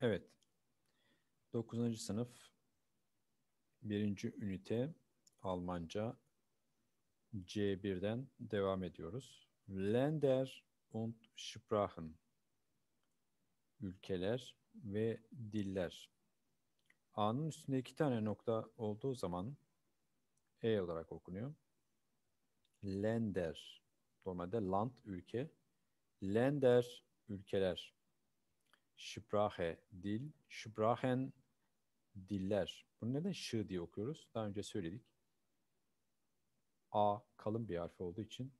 Evet. 9. sınıf 1. ünite Almanca C1'den devam ediyoruz. Länder und Sprachen ülkeler ve diller. A'nın üstünde iki tane nokta olduğu zaman E olarak okunuyor. Länder normalde land ülke. Länder ülkeler. Şıbrahe dil, şıbrahen diller. Bunu neden şı diye okuyoruz? Daha önce söyledik. A kalın bir harf olduğu için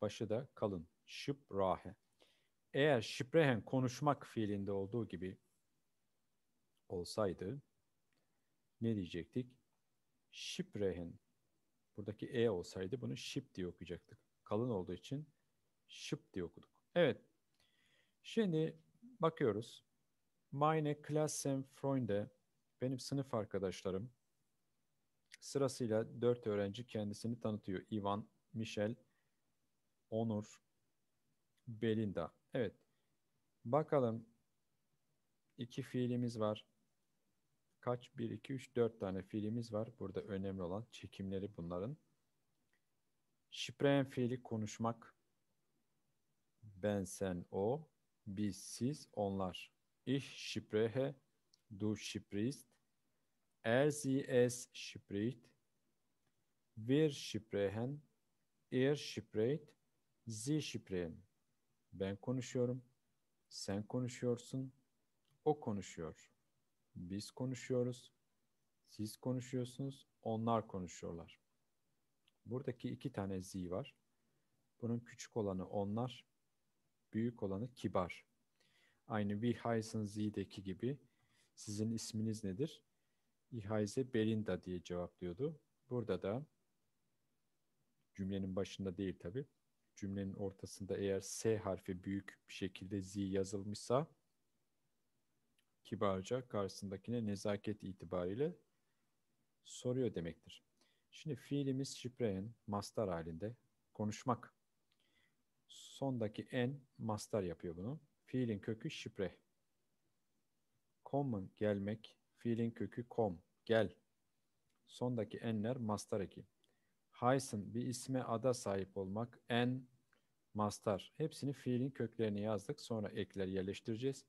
başı da kalın. Şıbrahe. Eğer şibrehen konuşmak fiilinde olduğu gibi olsaydı ne diyecektik? Şibrehen. Buradaki E olsaydı bunu şip diye okuyacaktık. Kalın olduğu için şıp diye okuduk. Evet. Şimdi bakıyoruz. Meine Freunde, benim sınıf arkadaşlarım. Sırasıyla dört öğrenci kendisini tanıtıyor. Ivan, Michel, Onur, Belinda. Evet. Bakalım iki fiilimiz var. Kaç? Bir, iki, üç, dört tane fiilimiz var. Burada önemli olan çekimleri bunların. Şipren fiili konuşmak. Ben, sen, o. Biz, siz, onlar. Ich spreche, du sprichst. Er, sie, es spricht. Wir sprechen, er spricht, sie sprechen. Ben konuşuyorum, sen konuşuyorsun, o konuşuyor. Biz konuşuyoruz, siz konuşuyorsunuz, onlar konuşuyorlar. Buradaki iki tane z var. Bunun küçük olanı onlar, büyük olanı kibar. Aynı Wihaisen Z'deki gibi sizin isminiz nedir? İhaize Belinda diye cevaplıyordu. Burada da cümlenin başında değil tabi. Cümlenin ortasında eğer S harfi büyük bir şekilde Z yazılmışsa kibarca karşısındakine nezaket itibariyle soruyor demektir. Şimdi fiilimiz şipreen, mastar halinde konuşmak. Sondaki en mastar yapıyor bunu. Fiilin kökü şipre. Common gelmek. Fiilin kökü com Gel. Sondaki enler mastar eki. Haysın bir isme ada sahip olmak. En mastar. Hepsini fiilin köklerini yazdık. Sonra ekler yerleştireceğiz.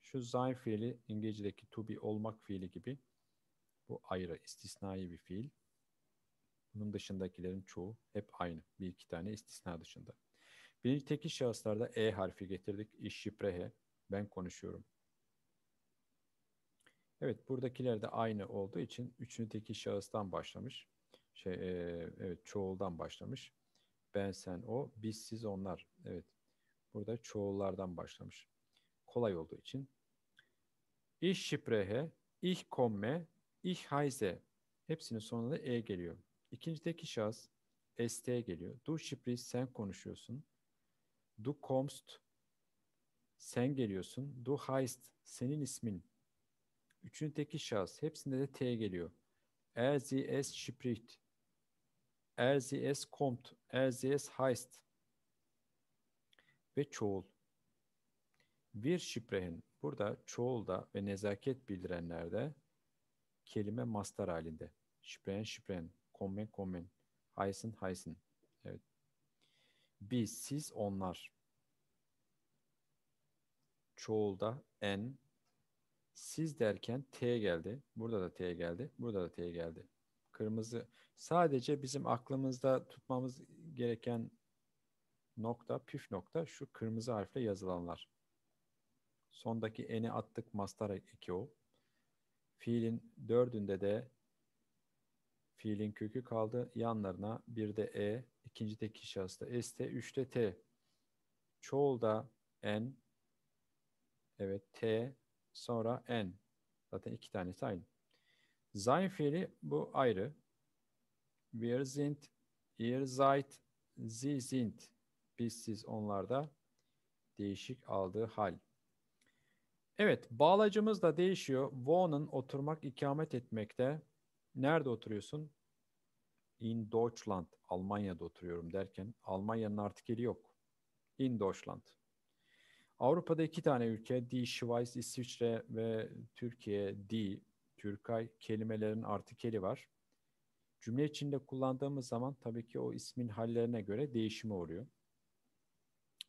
Şu sein fiili İngilizce'deki to be olmak fiili gibi. Bu ayrı, istisnai bir fiil. Bunun dışındakilerin çoğu hep aynı. Bir iki tane istisna dışında. Birinci tekil şahıslarda E harfi getirdik. İş şiprehe. Ben konuşuyorum. Evet buradakiler de aynı olduğu için üçüncü tekil şahıstan başlamış. Şey, e, evet çoğuldan başlamış. Ben, sen, o, biz, siz, onlar. Evet burada çoğullardan başlamış. Kolay olduğu için. İş şiprehe, ich komme, ich heiße. Hepsinin sonunda E geliyor. İkinci tekil şahıs ST geliyor. Du şipri sen konuşuyorsun. Du kommst sen geliyorsun. Du heißt senin ismin. Üçün teki şahıs. Hepsinde de T geliyor. Er sie es spricht. Er sie es kommt. Er sie es heißt. Ve çoğul. Bir şiprehin. Burada çoğulda ve nezaket bildirenlerde kelime mastar halinde. Şiprehen şiprehen. Kommen kommen. Heißen heißen. Biz, siz, onlar. Çoğulda en. Siz derken T geldi. Burada da T geldi. Burada da T geldi. Kırmızı. Sadece bizim aklımızda tutmamız gereken nokta, püf nokta şu kırmızı harfle yazılanlar. Sondaki eni attık mastar eki o. Fiilin dördünde de Fiilin kökü kaldı. Yanlarına bir de e, ikinci de kişi hasta st, üçte t. Çoğulda n, evet t, sonra n. Zaten iki tanesi aynı. Sein fiili bu ayrı. Wir sind, ihr seid, sie sind. Biz siz onlarda değişik aldığı hal. Evet, bağlacımız da değişiyor. Wohnen oturmak, ikamet etmekte. Nerede oturuyorsun? In Deutschland, Almanya'da oturuyorum derken Almanya'nın artikeli yok. In Deutschland. Avrupa'da iki tane ülke, Die Schweiz, İsviçre ve Türkiye, Die, Türkay kelimelerin artikeli var. Cümle içinde kullandığımız zaman tabii ki o ismin hallerine göre değişime uğruyor.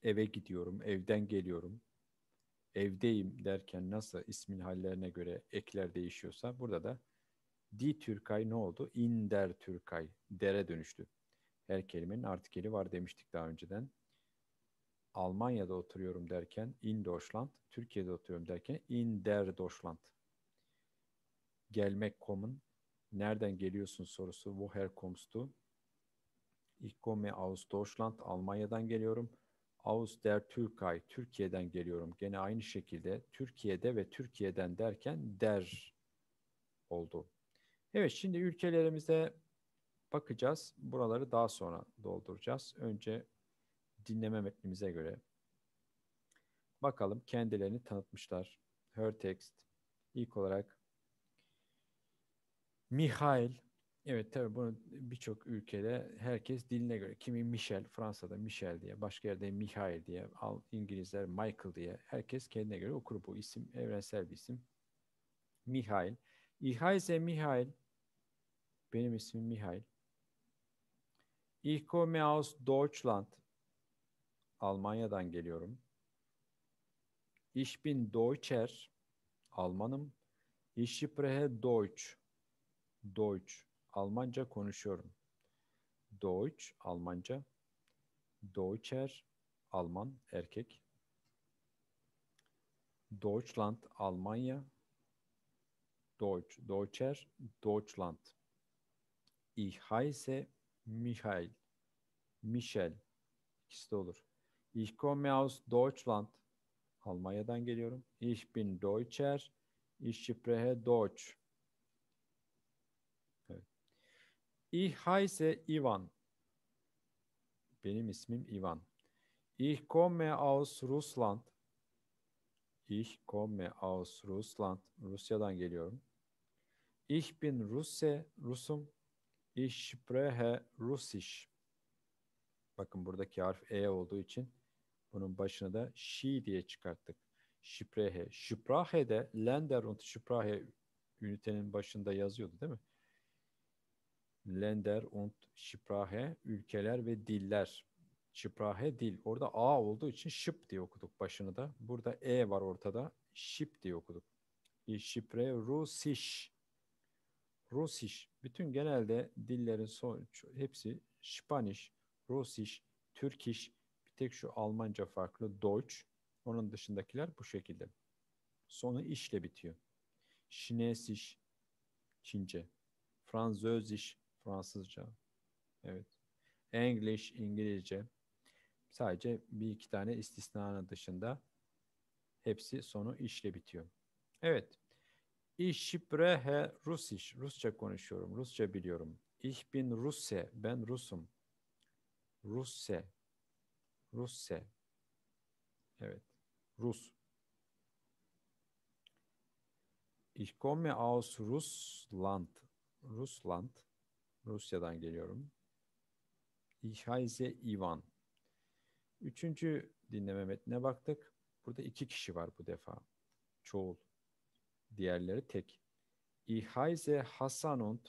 Eve gidiyorum, evden geliyorum, evdeyim derken nasıl ismin hallerine göre ekler değişiyorsa burada da Di Türkay ne oldu? İnder Türkay. Dere dönüştü. Her kelimenin artikeli var demiştik daha önceden. Almanya'da oturuyorum derken in Deutschland, Türkiye'de oturuyorum derken in der Deutschland. Gelmek komun. nereden geliyorsun sorusu woher kommstu? Ich komme aus Deutschland, Almanya'dan geliyorum. Aus der Türkei, Türkiye'den geliyorum. Gene aynı şekilde Türkiye'de ve Türkiye'den derken der oldu. Evet şimdi ülkelerimize bakacağız. Buraları daha sonra dolduracağız. Önce dinleme metnimize göre. Bakalım kendilerini tanıtmışlar. Her text ilk olarak Mihail Evet tabii bunu birçok ülkede herkes diline göre. Kimi Michel, Fransa'da Michel diye, başka yerde Michael diye, Al İngilizler Michael diye. Herkes kendine göre okur bu isim. Evrensel bir isim. Mihail. İhaize Mihail benim ismim Mihail. Ich komme aus Deutschland. Almanya'dan geliyorum. Ich bin Deutscher. Almanım. Ich spreche Deutsch. Deutsch. Almanca konuşuyorum. Deutsch, Almanca. Deutscher, Alman, erkek. Deutschland, Almanya. Deutsch, Deutscher, Deutschland. Ich heiße Michael. Michel. İkisi de olur. Ich komme aus Deutschland. Almanya'dan geliyorum. Ich bin Deutscher. Ich spreche Deutsch. Evet. Ich heiße Ivan. Benim ismim Ivan. Ich komme aus Russland. Ich komme aus Russland. Rusya'dan geliyorum. Ich bin Russe, Rusum. Ich spreche Russisch. Bakın buradaki harf E olduğu için bunun başına da şi diye çıkarttık. Şiprehe. Şiprahe de Länder und Şiprahe ünitenin başında yazıyordu değil mi? Länder und Sprache ülkeler ve diller. Sprache dil. Orada A olduğu için şıp diye okuduk başını da. Burada E var ortada. Şip diye okuduk. Şipre Rusiş. Rosiş, bütün genelde dillerin son, hepsi Spanish, Rosiş, Türkiş, bir tek şu Almanca farklı Deutsch. Onun dışındakiler bu şekilde. Sonu işle bitiyor. Şinesiş, Çince. Franzöziş, Fransızca. Evet. English, İngilizce. Sadece bir iki tane istisnanın dışında hepsi sonu işle bitiyor. Evet. İşşibrehe Rusiş. Rusça konuşuyorum. Rusça biliyorum. Ich bin Russe. Ben Rusum. Russe. Russe. Evet. Rus. Ich komme aus Russland. Russland. Rusya'dan geliyorum. Ich heiße Ivan. Üçüncü dinleme metnine baktık. Burada iki kişi var bu defa. Çoğul. Diğerleri tek. İhayze Hasanund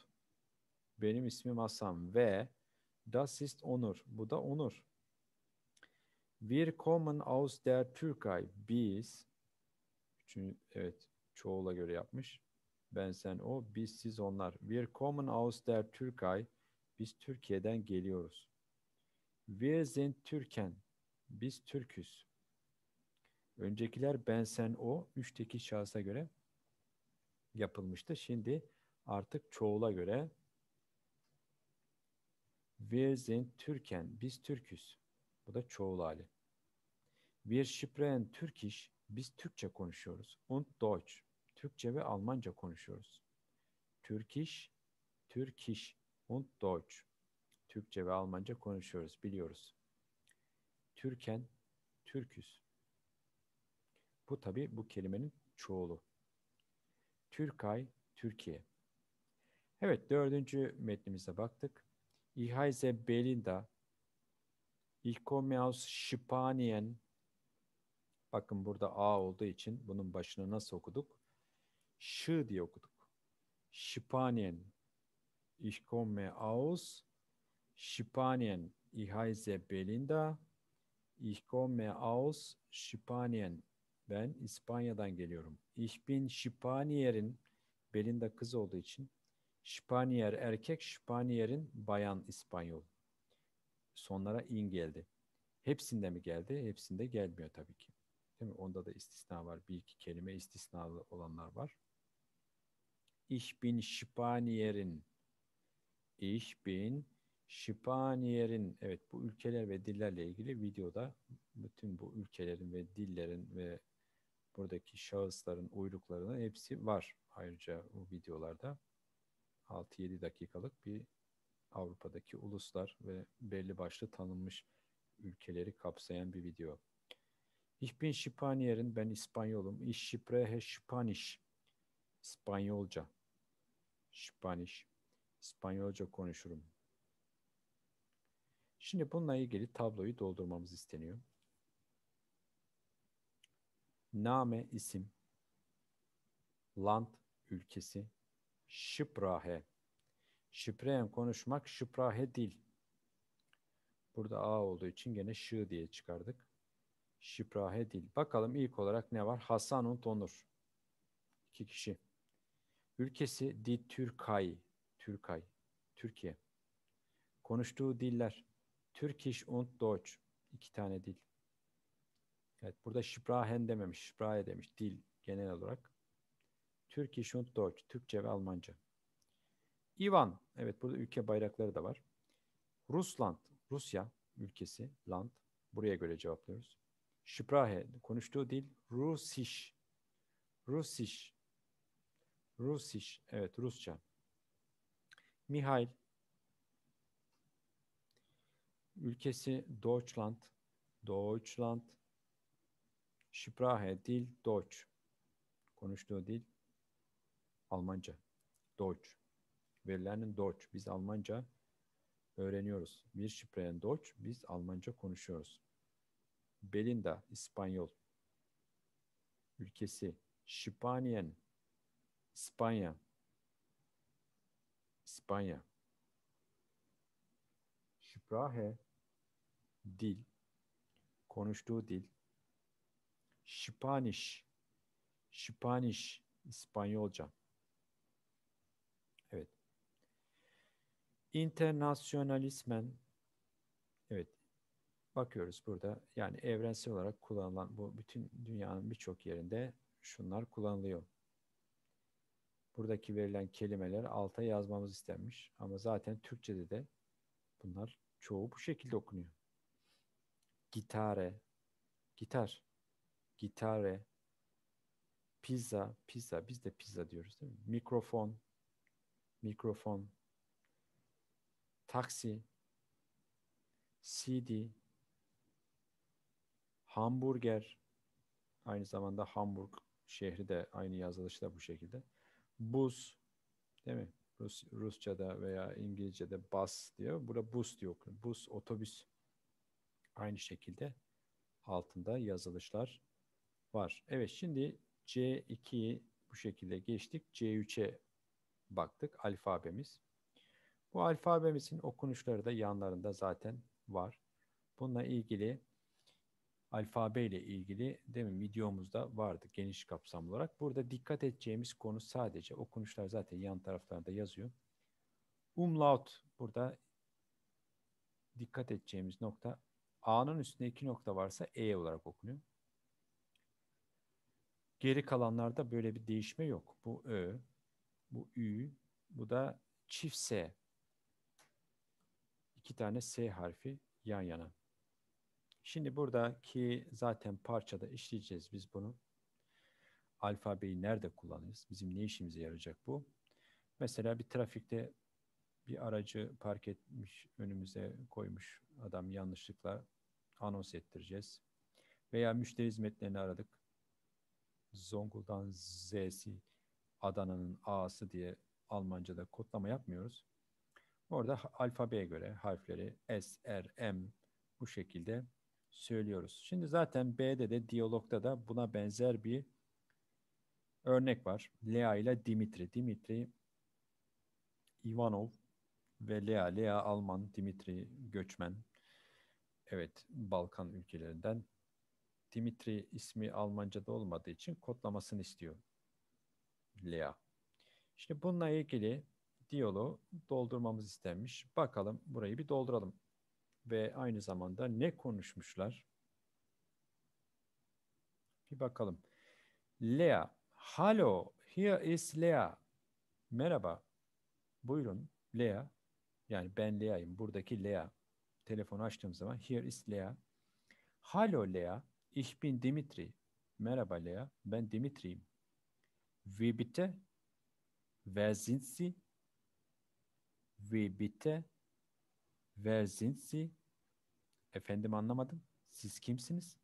benim ismim Hasan ve das ist Onur. Bu da Onur. Wir kommen aus der Türkei. Biz üçüncü, evet çoğula göre yapmış. Ben sen o biz siz onlar. Wir kommen aus der Türkei. Biz Türkiye'den geliyoruz. Wir sind Türken. Biz Türküz. Öncekiler ben sen o. Üçteki şahsa göre yapılmıştı. Şimdi artık çoğula göre Wir sind Türken, biz Türküz. Bu da çoğul hali. Wir sprechen Türkisch, biz Türkçe konuşuyoruz. Und Deutsch, Türkçe ve Almanca konuşuyoruz. Türkiş, Türkiş und Deutsch. Türkçe ve Almanca konuşuyoruz, biliyoruz. Türken, Türküz. Bu tabi bu kelimenin çoğulu. Türkay, Türkiye. Evet dördüncü metnimize baktık. İhayze Belinda, İkomeus Şipanien, bakın burada A olduğu için bunun başını nasıl okuduk? Şı diye okuduk. Şipanien, İkomeus, Şipanien, İhayze Belinda, İkomeus Şipanien, ben İspanya'dan geliyorum. Ich bin Spanier'in Belinda kız olduğu için Spanier erkek, Spanier'in bayan İspanyol. Sonlara in geldi. Hepsinde mi geldi? Hepsinde gelmiyor tabii ki. Değil mi? Onda da istisna var. Bir iki kelime istisnalı olanlar var. Ich bin Spanier'in. Ich bin Spanier'in. Evet bu ülkeler ve dillerle ilgili videoda bütün bu ülkelerin ve dillerin ve buradaki şahısların uyruklarının hepsi var. Ayrıca bu videolarda 6-7 dakikalık bir Avrupa'daki uluslar ve belli başlı tanınmış ülkeleri kapsayan bir video. Ich bin Spanier'in, ben İspanyolum. Ich spreche Spanisch. İspanyolca. Spanish. İspanyolca konuşurum. Şimdi bununla ilgili tabloyu doldurmamız isteniyor. Name isim, Land ülkesi, Şıprahe. Şıprahen konuşmak, Şıprahe dil. Burada A olduğu için gene şı diye çıkardık. Şıprahe dil. Bakalım ilk olarak ne var? Hasan und İki kişi. Ülkesi di Türkay. Türkay. Türkiye. Konuştuğu diller. Türkiş und Deutsch. İki tane dil. Evet burada Şiprahen dememiş. Şiprahe demiş dil genel olarak. Türkiye und Deutsch. Türkçe ve Almanca. Ivan Evet burada ülke bayrakları da var. Rusland. Rusya ülkesi. Land. Buraya göre cevaplıyoruz. Şiprahe. Konuştuğu dil Rusiş. Rusiş. Rusiş. Evet Rusça. Mihail. Ülkesi Deutschland. Deutschland. Sprache, dil, Deutsch. Konuştuğu dil Almanca. Deutsch. Verilenin Deutsch. Biz Almanca öğreniyoruz. Bir şifreyen Deutsch. Biz Almanca konuşuyoruz. Belinda, İspanyol. Ülkesi. Şipanyen, İspanya. İspanya. Sprache, dil. Konuştuğu dil. Spanish. Spanish. İspanyolca. Evet. Internasyonalismen. Evet. Bakıyoruz burada. Yani evrensel olarak kullanılan bu bütün dünyanın birçok yerinde şunlar kullanılıyor. Buradaki verilen kelimeler alta yazmamız istenmiş. Ama zaten Türkçe'de de bunlar çoğu bu şekilde okunuyor. Gitare, gitar gitare, pizza, pizza, biz de pizza diyoruz değil mi? Mikrofon, mikrofon, taksi, CD, hamburger, aynı zamanda Hamburg şehri de aynı yazılışta bu şekilde. Buz, değil mi? Rus, Rusça'da veya İngilizce'de bus diyor. Burada bus diyor. Bus, otobüs. Aynı şekilde altında yazılışlar Var. Evet şimdi C2'yi bu şekilde geçtik. C3'e baktık alfabemiz. Bu alfabemizin okunuşları da yanlarında zaten var. Bununla ilgili alfabe ile ilgili demin videomuzda vardı geniş kapsam olarak. Burada dikkat edeceğimiz konu sadece okunuşlar zaten yan taraflarında yazıyor. Umlaut burada dikkat edeceğimiz nokta A'nın üstünde iki nokta varsa E olarak okunuyor. Geri kalanlarda böyle bir değişme yok. Bu Ö, bu Ü, bu da çift S. İki tane S harfi yan yana. Şimdi buradaki zaten parçada işleyeceğiz biz bunu. Alfabeyi nerede kullanırız? Bizim ne işimize yarayacak bu? Mesela bir trafikte bir aracı park etmiş, önümüze koymuş adam yanlışlıkla anons ettireceğiz. Veya müşteri hizmetlerini aradık. Zonguldak'ın Z'si, Adana'nın A'sı diye Almanca'da kodlama yapmıyoruz. Orada alfabeye göre harfleri S, R, M bu şekilde söylüyoruz. Şimdi zaten B'de de diyalogda da buna benzer bir örnek var. Lea ile Dimitri. Dimitri Ivanov ve Lea. Lea Alman, Dimitri göçmen. Evet, Balkan ülkelerinden. Dimitri ismi Almanca'da olmadığı için kodlamasını istiyor Lea. Şimdi bununla ilgili diyaloğu doldurmamız istenmiş. Bakalım burayı bir dolduralım. Ve aynı zamanda ne konuşmuşlar? Bir bakalım. Lea. Hello, here is Lea. Merhaba. Buyurun Lea. Yani ben Lea'yım. Buradaki Lea. Telefonu açtığım zaman here is Lea. Hello Lea. Ich bin Dimitri. Merhaba Lea, ben Dimitri'yim. Wie bitte? Wer sind Sie? Wie bitte? Wer sind Sie? Efendim anlamadım. Siz kimsiniz?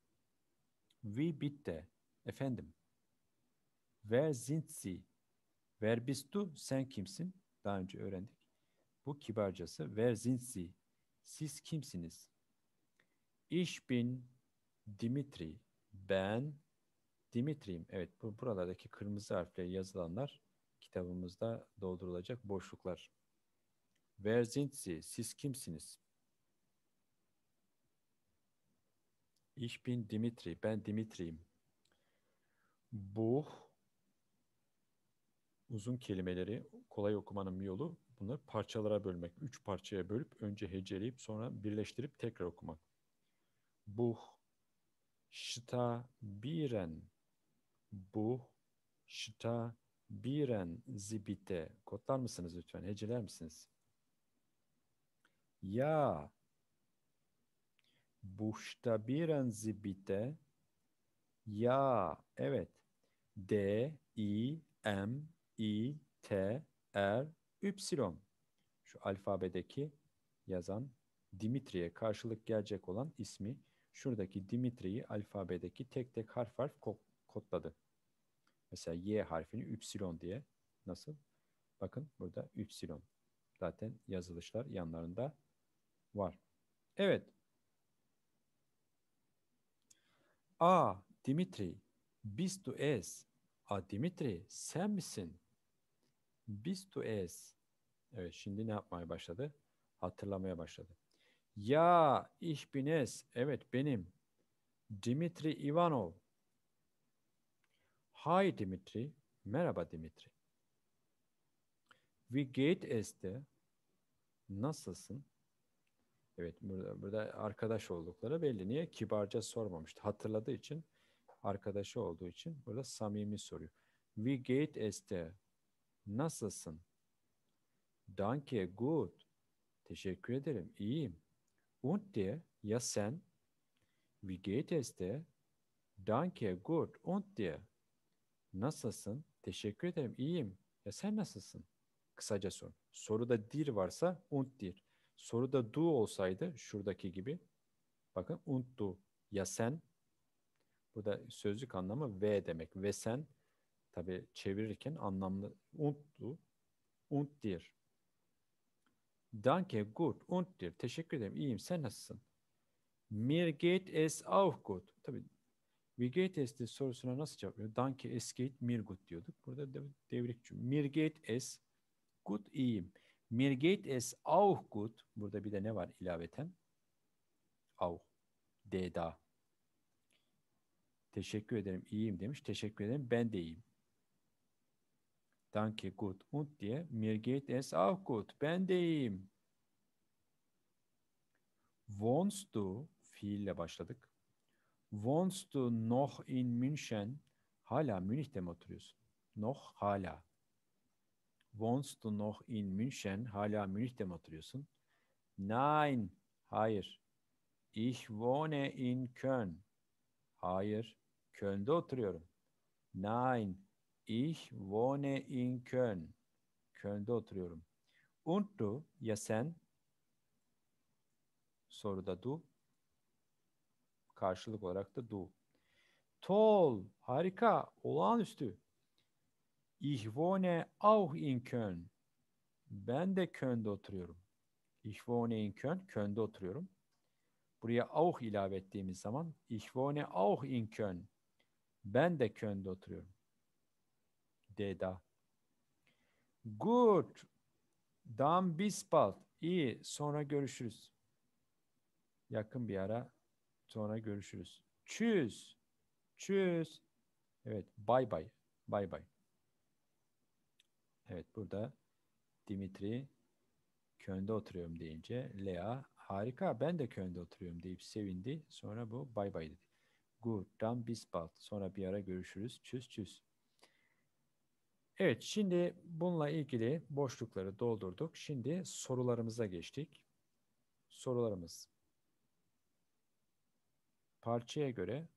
Wie bitte? Efendim. Wer sind Sie? Wer bist du? Sen kimsin? Daha önce öğrendik. Bu kibarcası. Wer sind Sie? Siz kimsiniz? Ich bin Dimitri, ben Dimitri'yim. Evet bu buralardaki kırmızı harfle yazılanlar kitabımızda doldurulacak boşluklar. Wer Siz kimsiniz? Ich bin Dimitri. Ben Dimitri'yim. Bu uzun kelimeleri kolay okumanın bir yolu bunları parçalara bölmek. Üç parçaya bölüp önce heceleyip sonra birleştirip tekrar okumak. Buh, şta biren bu şta biren zibite kodlar mısınız lütfen heceler misiniz? Ya buşta biren zibite ya evet D I M I T R Y şu alfabedeki yazan Dimitri'ye karşılık gelecek olan ismi şuradaki Dimitri'yi alfabedeki tek tek harf harf ko kodladı. Mesela Y harfini üpsilon diye nasıl? Bakın burada üpsilon. Zaten yazılışlar yanlarında var. Evet. A Dimitri, biz du es. A Dimitri, sen misin? Biz du es. Evet, şimdi ne yapmaya başladı? Hatırlamaya başladı. Ya işbiniz, evet benim. Dimitri Ivanov. Hi Dimitri, merhaba Dimitri. Wie geht es de? Nasılsın? Evet burada, burada arkadaş oldukları belli. Niye? Kibarca sormamıştı. Hatırladığı için, arkadaşı olduğu için burada samimi soruyor. Wie geht es de? Nasılsın? Danke, gut. Teşekkür ederim, iyiyim. Und der, ja sen, wie geht es der? Danke, gut. Und der, nasılsın? Teşekkür ederim, iyiyim. Ya sen nasılsın? Kısaca sor. Soruda dir varsa und dir. Soruda du olsaydı şuradaki gibi. Bakın und du. Ya sen. Burada sözlük anlamı ve demek. Ve sen tabi çevirirken anlamlı und du, und dir. Danke, gut. Und dir. Teşekkür ederim. İyiyim. Sen nasılsın? Mir geht es auch gut. Tabii wie geht es de sorusuna nasıl cevap veriyor? Danke, es geht mir gut diyorduk. Burada devrik cümle. Mir geht es gut. iyiyim. Mir geht es auch gut. Burada bir de ne var ilaveten? Auch. Deda. Teşekkür ederim. İyiyim demiş. Teşekkür ederim. Ben de iyiyim. Danke, gut. Und dir? Mir geht es auch gut. Ben de iyiyim. Wohnst du, fiille başladık. Wohnst du noch in München? Hala Münih'te mi oturuyorsun? Noch, hala. Wohnst du noch in München? Hala Münih'te mi oturuyorsun? Nein, hayır. Ich wohne in Köln. Hayır, Köln'de oturuyorum. Nein, Ich wohne in Köln. Köln'de oturuyorum. Und du ya sen? Soruda du. Karşılık olarak da du. Toll, harika, olağanüstü. Ich wohne auch in Köln. Ben de Köln'de oturuyorum. Ich wohne in Köln, Köln'de oturuyorum. Buraya auch ilave ettiğimiz zaman ich wohne auch in Köln. Ben de Köln'de oturuyorum deda. Good. Dan bis İyi. Sonra görüşürüz. Yakın bir ara sonra görüşürüz. Tschüss. Tschüss. Evet. Bye bye. Bye bye. Evet burada Dimitri Köln'de oturuyorum deyince Lea harika ben de Köln'de oturuyorum deyip sevindi. Sonra bu bay bay dedi. Gut, dann bis Sonra bir ara görüşürüz. Tschüss tschüss. Evet, şimdi bununla ilgili boşlukları doldurduk. Şimdi sorularımıza geçtik. Sorularımız. Parçaya göre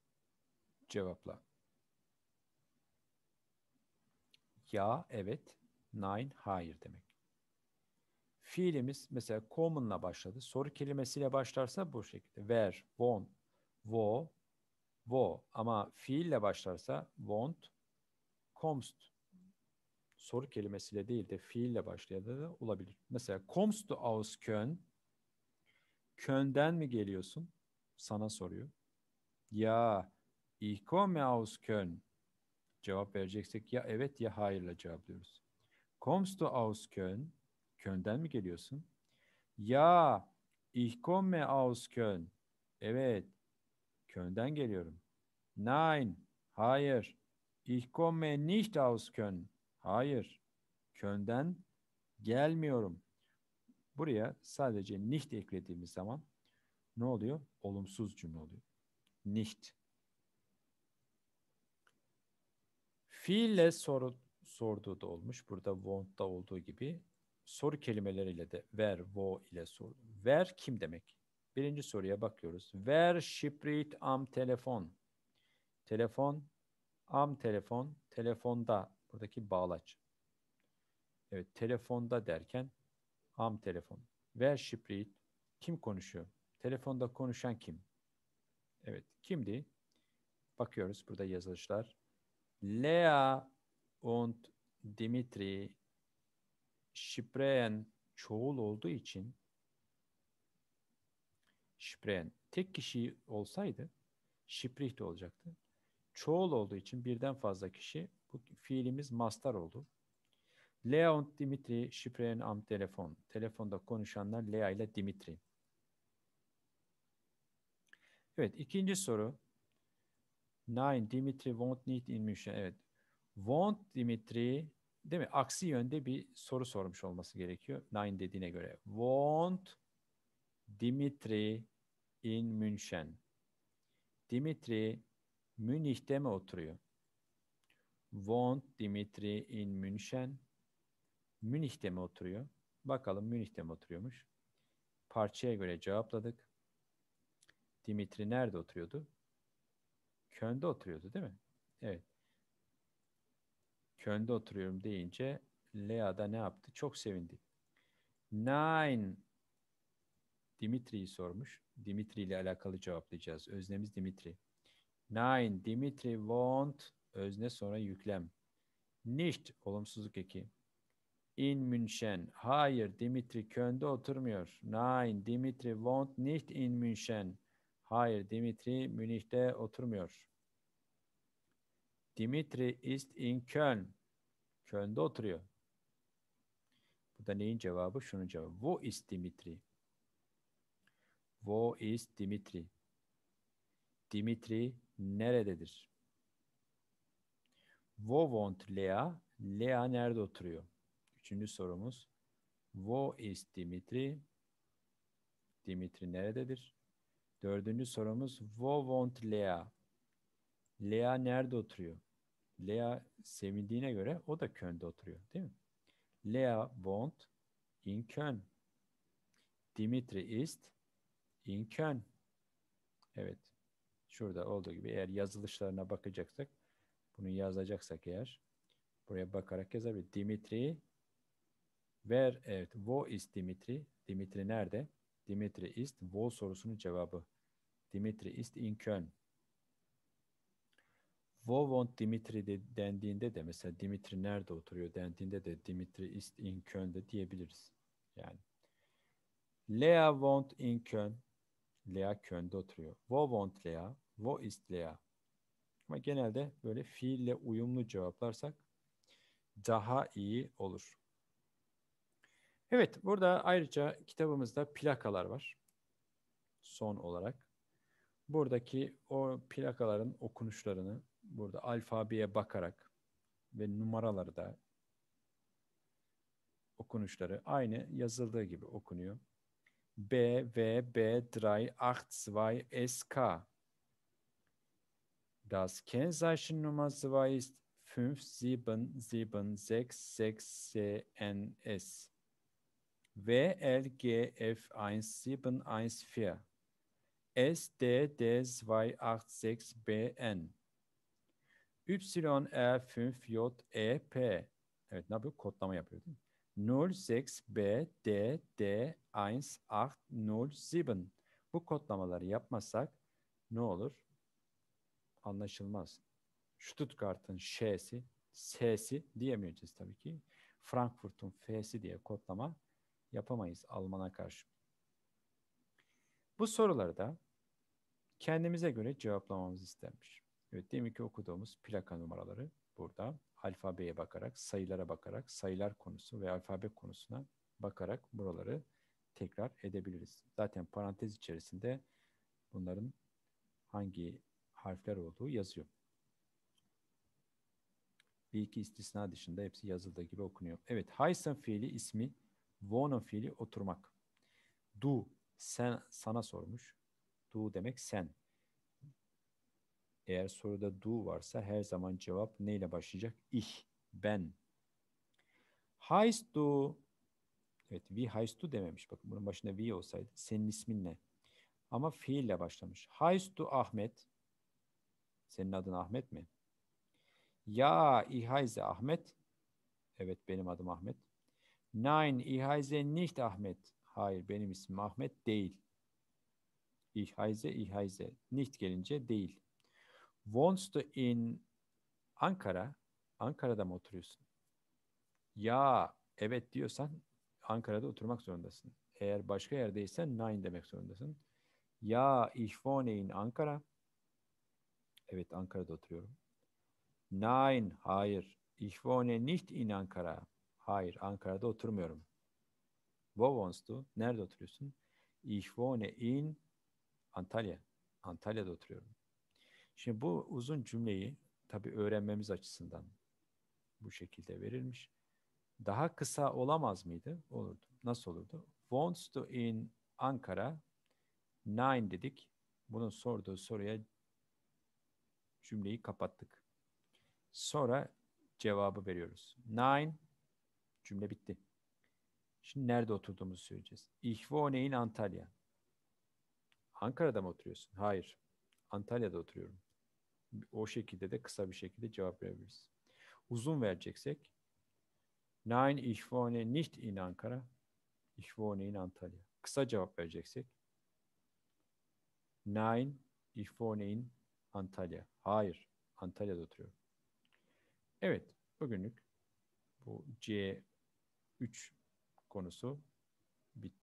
cevapla. Ya, evet. Nine, hayır demek. Fiilimiz mesela common'la başladı. Soru kelimesiyle başlarsa bu şekilde. Ver, won, wo, wo. Ama fiille başlarsa want, komst soru kelimesiyle değil de fiille başlayan da olabilir. Mesela kommst du aus Köln? Köln'den mi geliyorsun? Sana soruyor. Ya ich komme aus Köln. Cevap vereceksek ya evet ya hayırla cevaplıyoruz. Kommst du aus Köln? Köln'den mi geliyorsun? Ya ich komme aus Köln. Evet. Köln'den geliyorum. Nein, hayır. Ich komme nicht aus Köln. Hayır. könden gelmiyorum. Buraya sadece nicht eklediğimiz zaman ne oluyor? Olumsuz cümle oluyor. Nicht. Fiille soru sorduğu da olmuş. Burada want'ta olduğu gibi soru kelimeleriyle de ver, wo ile sor. Ver kim demek? Birinci soruya bakıyoruz. Ver şiprit am telefon. Telefon, am telefon, telefonda Buradaki bağlaç. Evet telefonda derken am telefon. Ver şipriyi kim konuşuyor? Telefonda konuşan kim? Evet kimdi? Bakıyoruz burada yazılışlar. Lea und Dimitri Şipreyen çoğul olduğu için Şipreyen tek kişi olsaydı Şiprih de olacaktı. Çoğul olduğu için birden fazla kişi bu fiilimiz mastar oldu. Leon Dimitri şifreen am telefon. Telefonda konuşanlar Lea ile Dimitri. Evet ikinci soru. Nein, Dimitri won't need in München. Evet. Won't Dimitri değil mi? Aksi yönde bir soru sormuş olması gerekiyor. Nein dediğine göre. Won't Dimitri in München. Dimitri Münih'te mi oturuyor? Wohnt Dimitri in München. Münih'te mi oturuyor? Bakalım Münih'te mi oturuyormuş? Parçaya göre cevapladık. Dimitri nerede oturuyordu? Köln'de oturuyordu değil mi? Evet. Köln'de oturuyorum deyince Lea da ne yaptı? Çok sevindi. Nine. Dimitri'yi sormuş. Dimitri ile alakalı cevaplayacağız. Öznemiz Dimitri. Nine. Dimitri won't özne sonra yüklem. Nicht olumsuzluk eki. In München. Hayır Dimitri Köln'de oturmuyor. Nein Dimitri wohnt nicht in München. Hayır Dimitri Münih'te oturmuyor. Dimitri ist in Köln. Köln'de oturuyor. Bu da neyin cevabı? Şunun cevabı. Wo ist Dimitri? Wo ist Dimitri? Dimitri nerededir? Vovont Lea. Lea nerede oturuyor? Üçüncü sorumuz. Wo ist Dimitri? Dimitri nerededir? Dördüncü sorumuz. Wo wohnt Lea? Lea nerede oturuyor? Lea sevindiğine göre o da Köln'de oturuyor değil mi? Lea wohnt in Köln. Dimitri ist in Köln. Evet. Şurada olduğu gibi eğer yazılışlarına bakacaksak bunu yazacaksak eğer buraya bakarak yazabilir. Dimitri ver evet wo is Dimitri? Dimitri nerede? Dimitri ist wo sorusunun cevabı. Dimitri ist in Köln. Wo wohnt Dimitri de, dendiğinde de mesela Dimitri nerede oturuyor dendiğinde de Dimitri ist in Köln de diyebiliriz. Yani Lea wohnt in Köln. Lea Köln'de oturuyor. Wo wohnt Lea? Wo ist Lea? Ama genelde böyle fiille uyumlu cevaplarsak daha iyi olur. Evet, burada ayrıca kitabımızda plakalar var. Son olarak. Buradaki o plakaların okunuşlarını burada alfabeye bakarak ve numaraları da okunuşları aynı yazıldığı gibi okunuyor. B, V, B, 3, 8, 2, SK Das Kennzeichen Nummer 2 ist 57766CNS WLGF1714 286 bn yr YE5JEP Evet ne yapıyor? Kodlama yapıyor değil mi? 06BDD1807 Bu kodlamaları yapmasak ne olur? anlaşılmaz. Stuttgart'ın Ş'si, S'si diyemeyeceğiz tabii ki. Frankfurt'un F'si diye kodlama yapamayız Alman'a karşı. Bu soruları da kendimize göre cevaplamamız istenmiş. Evet, demin ki okuduğumuz plaka numaraları burada alfabeye bakarak, sayılara bakarak, sayılar konusu ve alfabe konusuna bakarak buraları tekrar edebiliriz. Zaten parantez içerisinde bunların hangi harfler olduğu yazıyor. Bir iki istisna dışında hepsi yazıldığı gibi okunuyor. Evet, Haysen fiili ismi, Vono fiili oturmak. Du, sen sana sormuş. Du demek sen. Eğer soruda du varsa her zaman cevap neyle başlayacak? Ich, ben. Heist du. Evet, wie heist du dememiş. Bakın bunun başında wie olsaydı senin ismin ne? Ama fiille başlamış. Heist du Ahmet. Senin adın Ahmet mi? Ya İhayze Ahmet. Evet benim adım Ahmet. Nein, İhayze nicht Ahmet. Hayır benim ismim Ahmet değil. İhayze, İhayze. Nicht gelince değil. Wohnst du in Ankara? Ankara'da mı oturuyorsun? Ya evet diyorsan Ankara'da oturmak zorundasın. Eğer başka yerdeysen nein demek zorundasın. Ya ich wohne in Ankara. Evet Ankara'da oturuyorum. Nein, hayır. Ich wohne nicht in Ankara. Hayır, Ankara'da oturmuyorum. Wo wohnst du? Nerede oturuyorsun? Ich wohne in Antalya. Antalya'da oturuyorum. Şimdi bu uzun cümleyi tabii öğrenmemiz açısından bu şekilde verilmiş. Daha kısa olamaz mıydı? Olurdu. Nasıl olurdu? Wohnst du in Ankara. Nine dedik. Bunun sorduğu soruya cümleyi kapattık. Sonra cevabı veriyoruz. Nine cümle bitti. Şimdi nerede oturduğumuzu söyleyeceğiz. İhvoneyn Antalya. Ankara'da mı oturuyorsun? Hayır. Antalya'da oturuyorum. O şekilde de kısa bir şekilde cevap verebiliriz. Uzun vereceksek Nein, ich wohne nicht in Ankara. Ich wohne in Antalya. Kısa cevap vereceksek Nein, ich wohne in Antalya. Hayır. Antalya'da oturuyorum. Evet. Bugünlük bu C3 konusu bitti.